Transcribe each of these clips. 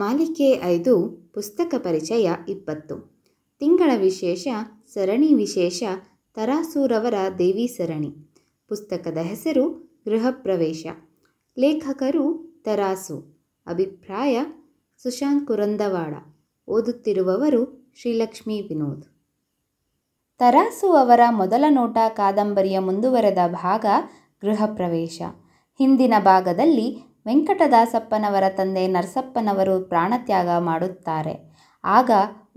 ಮಾಲಿಕೆ ಐದು ಪುಸ್ತಕ ಪರಿಚಯ ಇಪ್ಪತ್ತು ತಿಂಗಳ ವಿಶೇಷ ಸರಣಿ ವಿಶೇಷ ತರಾಸೂರವರ ದೇವಿ ಸರಣಿ ಪುಸ್ತಕದ ಹೆಸರು ಗೃಹ ಪ್ರವೇಶ ಲೇಖಕರು ತರಾಸು ಅಭಿಪ್ರಾಯ ಸುಶಾಂತ್ ಕುರಂದವಾಡ ಓದುತ್ತಿರುವವರು ಶ್ರೀಲಕ್ಷ್ಮಿ ವಿನೋದ್ ತರಾಸು ಅವರ ಮೊದಲ ನೋಟ ಕಾದಂಬರಿಯ ಮುಂದುವರೆದ ಭಾಗ ಗೃಹಪ್ರವೇಶ ಹಿಂದಿನ ಭಾಗದಲ್ಲಿ ವೆಂಕಟದಾಸಪ್ಪನವರ ತಂದೆ ನರಸಪ್ಪನವರು ಪ್ರಾಣತ್ಯಾಗ ಮಾಡುತ್ತಾರೆ ಆಗ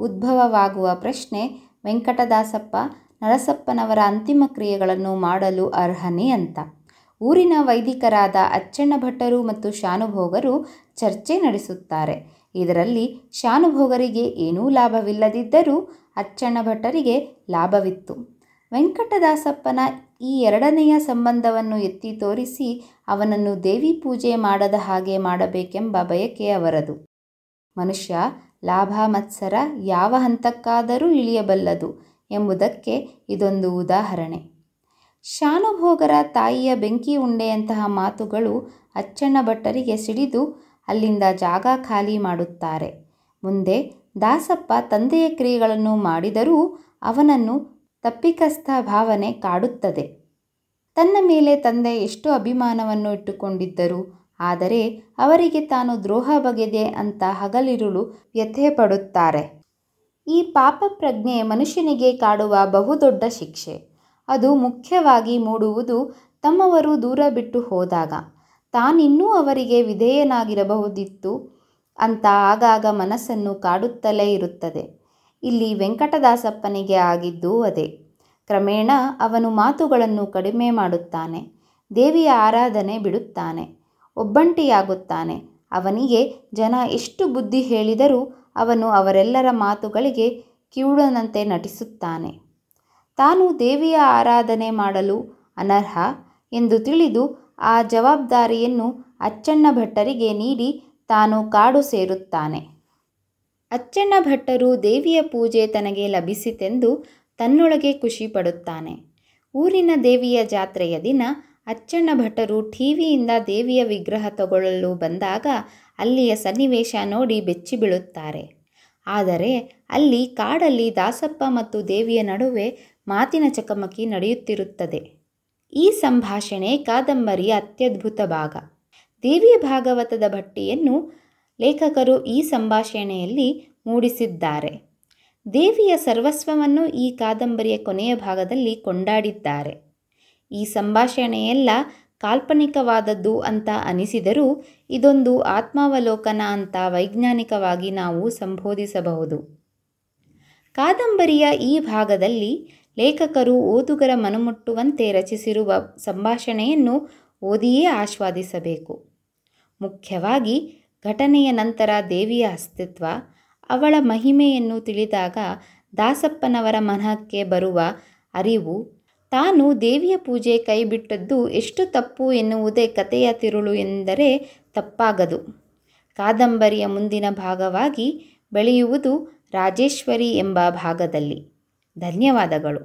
ಉದ್ಭವವಾಗುವ ಪ್ರಶ್ನೆ ವೆಂಕಟದಾಸಪ್ಪ ನರಸಪ್ಪನವರ ಅಂತಿಮ ಕ್ರಿಯೆಗಳನ್ನು ಮಾಡಲು ಅರ್ಹನೇ ಅಂತ ಊರಿನ ವೈದಿಕರಾದ ಅಚ್ಚಣ್ಣ ಭಟ್ಟರು ಮತ್ತು ಶಾನುಭೋಗರು ಚರ್ಚೆ ನಡೆಸುತ್ತಾರೆ ಇದರಲ್ಲಿ ಶಾನುಭೋಗರಿಗೆ ಏನೂ ಲಾಭವಿಲ್ಲದಿದ್ದರೂ ಅಚ್ಚಣ್ಣ ಭಟ್ಟರಿಗೆ ಲಾಭವಿತ್ತು ವೆಂಕಟದಾಸಪ್ಪನ ಈ ಎರಡನೆಯ ಸಂಬಂಧವನ್ನು ಎತ್ತಿ ತೋರಿಸಿ ಅವನನ್ನು ದೇವಿ ಪೂಜೆ ಮಾಡದ ಹಾಗೆ ಮಾಡಬೇಕೆಂಬ ಬಯಕೆ ಅವರದು ಮನುಷ್ಯ ಲಾಭ ಮತ್ಸರ ಯಾವ ಹಂತಕ್ಕಾದರೂ ಇಳಿಯಬಲ್ಲದು ಎಂಬುದಕ್ಕೆ ಇದೊಂದು ಉದಾಹರಣೆ ಶಾನುಭೋಗರ ತಾಯಿಯ ಬೆಂಕಿ ಉಂಡೆಯಂತಹ ಮಾತುಗಳು ಅಚ್ಚಣ್ಣ ಭಟ್ಟರಿಗೆ ಸಿಡಿದು ಅಲ್ಲಿಂದ ಜಾಗ ಖಾಲಿ ಮಾಡುತ್ತಾರೆ ಮುಂದೆ ದಾಸಪ್ಪ ತಂದೆಯ ಕ್ರಿಯೆಗಳನ್ನು ಮಾಡಿದರೂ ಅವನನ್ನು ತಪ್ಪಿಕಸ್ಥ ಭಾವನೆ ಕಾಡುತ್ತದೆ ತನ್ನ ಮೇಲೆ ತಂದೆ ಎಷ್ಟು ಅಭಿಮಾನವನ್ನು ಇಟ್ಟುಕೊಂಡಿದ್ದರು ಆದರೆ ಅವರಿಗೆ ತಾನು ದ್ರೋಹ ಬಗೆದೆ ಅಂತ ಹಗಲಿರುಳು ವ್ಯಥೆ ಪಡುತ್ತಾರೆ ಈ ಪಾಪ ಪ್ರಜ್ಞೆ ಮನುಷ್ಯನಿಗೆ ಕಾಡುವ ಬಹುದೊಡ್ಡ ಶಿಕ್ಷೆ ಅದು ಮುಖ್ಯವಾಗಿ ಮೂಡುವುದು ತಮ್ಮವರು ದೂರ ಬಿಟ್ಟು ಹೋದಾಗ ತಾನಿನ್ನೂ ಅವರಿಗೆ ವಿಧೇಯನಾಗಿರಬಹುದಿತ್ತು ಅಂತ ಆಗಾಗ ಮನಸ್ಸನ್ನು ಕಾಡುತ್ತಲೇ ಇರುತ್ತದೆ ಇಲ್ಲಿ ವೆಂಕಟದಾಸಪ್ಪನಿಗೆ ಆಗಿದ್ದೂ ಅದೇ ಕ್ರಮೇಣ ಅವನು ಮಾತುಗಳನ್ನು ಕಡಿಮೆ ಮಾಡುತ್ತಾನೆ ದೇವಿಯ ಆರಾಧನೆ ಬಿಡುತ್ತಾನೆ ಒಬ್ಬಂಟಿಯಾಗುತ್ತಾನೆ ಅವನಿಗೆ ಜನ ಎಷ್ಟು ಬುದ್ಧಿ ಹೇಳಿದರೂ ಅವನು ಅವರೆಲ್ಲರ ಮಾತುಗಳಿಗೆ ಕಿವುಡನಂತೆ ನಟಿಸುತ್ತಾನೆ ತಾನು ದೇವಿಯ ಆರಾಧನೆ ಮಾಡಲು ಅನರ್ಹ ಎಂದು ತಿಳಿದು ಆ ಜವಾಬ್ದಾರಿಯನ್ನು ಅಚ್ಚಣ್ಣ ಭಟ್ಟರಿಗೆ ನೀಡಿ ತಾನು ಕಾಡು ಸೇರುತ್ತಾನೆ ಅಚ್ಚಣ್ಣ ಭಟ್ಟರು ದೇವಿಯ ಪೂಜೆ ತನಗೆ ಲಭಿಸಿತೆಂದು ತನ್ನೊಳಗೆ ಖುಷಿ ಪಡುತ್ತಾನೆ ಊರಿನ ದೇವಿಯ ಜಾತ್ರೆಯ ದಿನ ಅಚ್ಚಣ್ಣ ಭಟ್ಟರು ಟಿವಿಯಿಂದ ದೇವಿಯ ವಿಗ್ರಹ ತಗೊಳ್ಳಲು ಬಂದಾಗ ಅಲ್ಲಿಯ ಸನ್ನಿವೇಶ ನೋಡಿ ಬೆಚ್ಚಿ ಬೀಳುತ್ತಾರೆ ಆದರೆ ಅಲ್ಲಿ ಕಾಡಲ್ಲಿ ದಾಸಪ್ಪ ಮತ್ತು ದೇವಿಯ ನಡುವೆ ಮಾತಿನ ಚಕಮಕಿ ನಡೆಯುತ್ತಿರುತ್ತದೆ ಈ ಸಂಭಾಷಣೆ ಕಾದಂಬರಿಯ ಅತ್ಯದ್ಭುತ ಭಾಗ ದೇವಿಯ ಭಾಗವತದ ಭಟ್ಟಿಯನ್ನು ಲೇಖಕರು ಈ ಸಂಭಾಷಣೆಯಲ್ಲಿ ಮೂಡಿಸಿದ್ದಾರೆ ದೇವಿಯ ಸರ್ವಸ್ವವನ್ನು ಈ ಕಾದಂಬರಿಯ ಕೊನೆಯ ಭಾಗದಲ್ಲಿ ಕೊಂಡಾಡಿದ್ದಾರೆ ಈ ಸಂಭಾಷಣೆಯೆಲ್ಲ ಕಾಲ್ಪನಿಕವಾದದ್ದು ಅಂತ ಅನಿಸಿದರೂ ಇದೊಂದು ಆತ್ಮಾವಲೋಕನ ಅಂತ ವೈಜ್ಞಾನಿಕವಾಗಿ ನಾವು ಸಂಬೋಧಿಸಬಹುದು ಕಾದಂಬರಿಯ ಈ ಭಾಗದಲ್ಲಿ ಲೇಖಕರು ಓದುಗರ ಮನಮುಟ್ಟುವಂತೆ ರಚಿಸಿರುವ ಸಂಭಾಷಣೆಯನ್ನು ಓದಿಯೇ ಆಸ್ವಾದಿಸಬೇಕು ಮುಖ್ಯವಾಗಿ ಘಟನೆಯ ನಂತರ ದೇವಿಯ ಅಸ್ತಿತ್ವ ಅವಳ ಮಹಿಮೆಯನ್ನು ತಿಳಿದಾಗ ದಾಸಪ್ಪನವರ ಮನಕ್ಕೆ ಬರುವ ಅರಿವು ತಾನು ದೇವಿಯ ಪೂಜೆ ಕೈಬಿಟ್ಟದ್ದು ಎಷ್ಟು ತಪ್ಪು ಎನ್ನುವುದೇ ಕತೆಯ ತಿರುಳು ಎಂದರೆ ತಪ್ಪಾಗದು ಕಾದಂಬರಿಯ ಮುಂದಿನ ಭಾಗವಾಗಿ ಬೆಳೆಯುವುದು ರಾಜೇಶ್ವರಿ ಎಂಬ ಭಾಗದಲ್ಲಿ ಧನ್ಯವಾದಗಳು